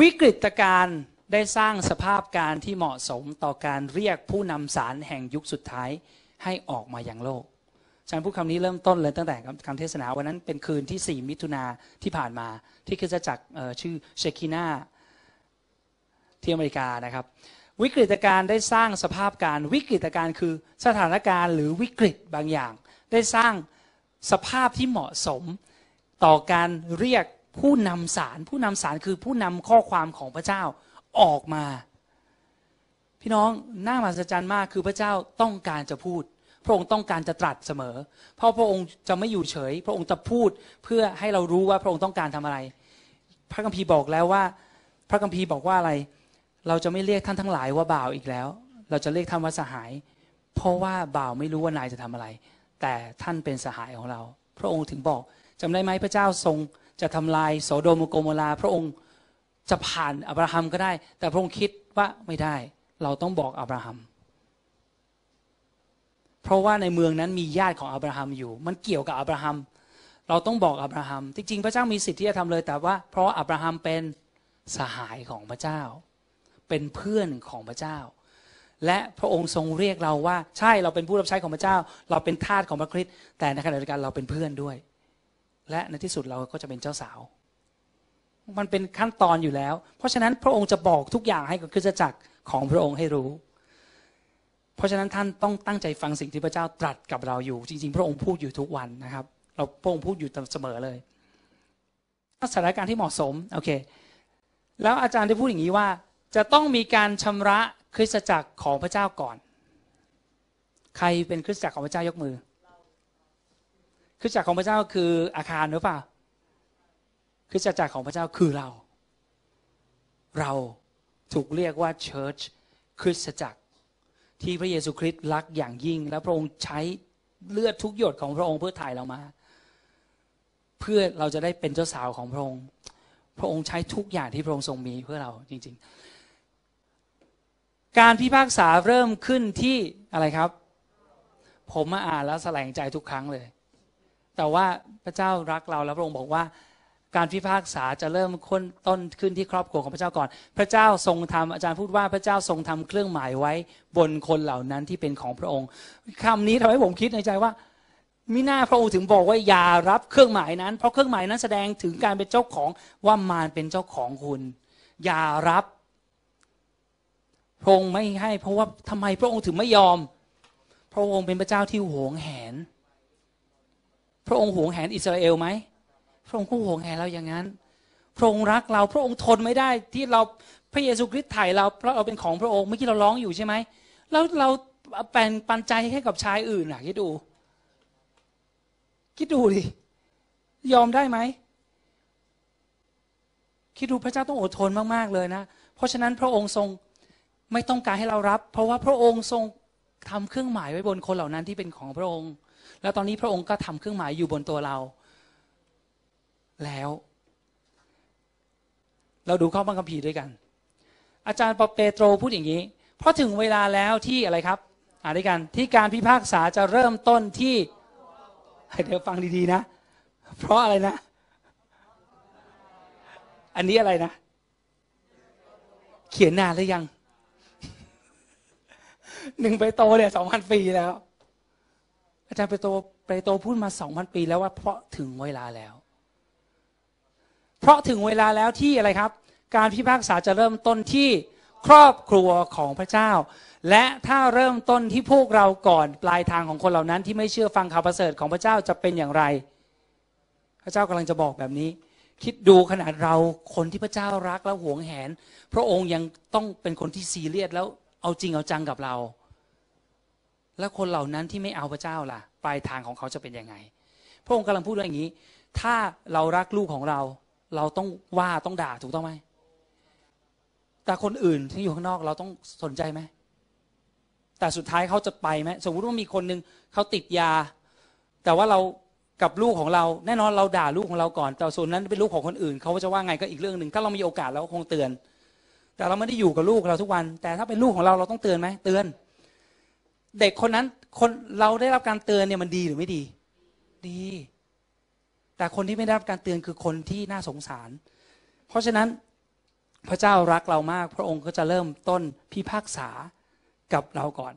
วิกฤตการณ์ได้สร้างสภาพการที่เหมาะสม ต่อการเรียกผู้นำสารแห่งยุคสุดท้ายให้ออกมาอย่างโลกฉันพูดคำนี้เริ่มต้นเลยตั้งแต่คำเทศนาวันนั้นเป็นคืนที่ 4 มิถุนาที่ผ่านมา ที่คือจะจักชื่อเชคิน่าที่อเมริกานะครับ วิกฤตการณ์ได้สร้างสภาพการวิกฤตการณ์คือสถานการณ์ หรือวิกฤตบางอย่าง ได้สร้างสภาพที่เหมาะสมต่อการเรียกผู้นำสารผู้นำสารคือผู้นำข้อความของพระเจ้าออกมา พี่น้องน่ามหัศจรรย์มากคือพระเจ้าต้องการจะพูด พระองค์ต้องการจะตรัสเสมอ เพราะพระองค์จะไม่อยู่เฉย พระองค์จะพูดเพื่อให้เรารู้ว่าพระองค์ต้องการทำอะไร พระคัมภีร์บอกแล้วว่า พระคัมภีร์บอกว่าอะไร เราจะไม่เรียกท่านทั้งหลายว่าบ่าวอีกแล้ว เราจะเรียกท่านว่าสหาย เพราะว่าบ่าวไม่รู้ว่านายจะทำอะไร แต่ท่านเป็นสหายของเรา พระองค์ถึงบอกจำได้ไหมพระเจ้าทรงจะทำลายโสโดมโกโมลาพระองค์จะผ่านอับราฮัมก็ได้ แต่พระองค์คิดว่าไม่ได้ เราต้องบอกอับราฮัม เพราะว่าในเมืองนั้นมีญาติของอับราฮัมอยู่ มันเกี่ยวกับอับราฮัมเราต้องบอกอับราฮัมจริง ๆพระเจ้ามีสิทธิ์ที่จะทำเลยแต่ว่าเพราะอับราฮัมเป็นสหายของพระเจ้า เป็นเพื่อนของพระเจ้า และพระองค์ทรงเรียกเราว่าใช่เราเป็นผู้รับใช้ของพระเจ้า เราเป็นทาสของพระคริสต์แต่ในขณะเดียวกันเราเป็นเพื่อนด้วยและในที่สุดเราก็จะเป็นเจ้าสาว มันเป็นขั้นตอนอยู่แล้ว เพราะฉะนั้นพระองค์จะบอกทุกอย่างให้กับคริสตจักรของพระองค์ให้รู้ เพราะฉะนั้นท่านต้องตั้งใจฟังสิ่งที่พระเจ้าตรัสกับเราอยู่ จริงๆ พระองค์พูดอยู่ทุกวันนะครับ เราพระองค์พูดอยู่เสมอเลย สถานการณ์ที่เหมาะสม โอเค แล้วอาจารย์ได้พูดอย่างนี้ว่า จะต้องมีการชำระคริสตจักรของพระเจ้าก่อน ใครเป็นคริสตจักรของพระเจ้ายกมือคือจักรของพระเจ้าคืออาคารหรือเปล่าคือจักรจกของพระเจ้าคือเรา เราถูกเรียกว่าเชิร์ชคริสตจักรที่พระเยซูคริสต์รักอย่างยิ่ง และพระองค์ใช้เลือดทุกหยดของพระองค์เพื่อถ่ายเรามา เพื่อเราจะได้เป็นเจ้าสาวของพระองค์ พระองค์ใช้ทุกอย่างที่พระองค์ทรงมีเพื่อเราจริง ๆ การพิพากษาเริ่มขึ้นที่อะไรครับ ผมมาอ่านแล้วแสลงใจทุกครั้งเลยแต่ว่าพระเจ้ารักเราแล้วพระองค์บอกว่าการพิพากษาจะเริ่มนต้นขึ้นที่ครอบครัวของพระเจ้าก่อน พระเจ้าทรงทำอาจารย์พูดว่าพระเจ้าทรงทำเครื่องหมายไว้บนคนเหล่านั้นที่เป็นของพระองค์ คำนี้ทำให้ผมคิดในใจว่ามิหน้าพระองค์ถึงบอกว่าอย่ารับเครื่องหมายนั้น เพราะเครื่องหมายนั้นแสดงถึงการเป็นเจ้าของว่ามารเป็นเจ้าของคุณอย่ารับพระองค์ไม่ให้ เพราะว่าทำไมพระองค์ถึงไม่ยอม พระองค์เป็นพระเจ้าที่หวงแหนพระองค์ห่วงแหนอิสราเอลไหมพระองค์ก็ห่วงแหนเราอย่างนั้น พระองค์รักเราพระองค์ทนไม่ได้ที่เราพระเยซูคริสต์ไถ่เราเพราะเราเป็นของพระองค์เมื่อกี้เราร้องอยู่ใช่ไหมแล้วเราแปลงปันใจให้กับชายอื่นอ่ะคิดดู คิดดูดิยอมได้ไหมคิดดูพระเจ้าต้องอดทนมาก ๆเลยนะเพราะฉะนั้นพระองค์ทรงไม่ต้องการให้เรารับ เพราะว่าพระองค์ทรงทำเครื่องหมายไว้บนคนเหล่านั้นที่เป็นของพระองค์แล้วตอนนี้พระองค์ก็ทำเครื่องหมายอยู่บนตัวเรา แล้ว เราดูข้อบังคับผีด้วยกัน อาจารย์ปอเปโตรพูดอย่างนี้ เพราะถึงเวลาแล้วที่อะไรครับ อ่านด้วยกัน ที่การพิพากษาจะเริ่มต้นที่ เดี๋ยวฟังดีๆนะ เพราะอะไรนะ อันนี้อะไรนะ เขียนนานหรือยังหนึ่งไปโตเนี่ยสองพันปีแล้วอาจารย์ไปโตไปโตพูดมาสองพันปีแล้วว่าเพราะถึงเวลาแล้ว เพราะถึงเวลาแล้วที่อะไรครับ การพิพากษาจะเริ่มต้นที่ครอบครัวของพระเจ้า และถ้าเริ่มต้นที่พวกเราก่อน ปลายทางของคนเหล่านั้นที่ไม่เชื่อฟังข่าวประเสริฐของพระเจ้าจะเป็นอย่างไร พระเจ้ากำลังจะบอกแบบนี้ คิดดูขนาดเรา คนที่พระเจ้ารักและหวงแหน พระองค์ยังต้องเป็นคนที่ซีเรียสแล้วเอาจริงเอาจังกับเราแล้วคนเหล่านั้นที่ไม่เอาพระเจ้าล่ะปลายทางของเขาจะเป็นยังไงพระองค์กำลังพูดว่าอย่างนี้ ถ้าเรารักลูกของเราเราต้องว่าต้องด่าถูกต้องไหมแต่คนอื่นที่อยู่ข้างนอกเราต้องสนใจไหม แต่สุดท้ายเขาจะไปไหม สมมติว่า มีคนหนึ่งเขาติดยา แต่ว่าเรากับลูกของเราแน่นอน เราด่าลูกของเราก่อน แต่ส่วนนั้นเป็นลูกของคนอื่น เขาจะว่าไงก็อีกเรื่องหนึ่งถ้าเรามีโอกาสเราก็คงเตือน แต่เราไม่ได้อยู่กับลูกเราทุกวัน แต่ถ้าเป็นลูกของเราเราต้องเตือนไหมเตือนเด็กคนนั้น คน เราได้รับการเตือน เนี่ย มันดีหรือไม่ดี ดี แต่คนที่ไม่ได้ รับ การเตือนคือคนที่น่าสงสาร เพราะฉะนั้นพระเจ้ารักเรามากพระองค์ก็จะเริ่มต้นพิพากษากับเราก่อน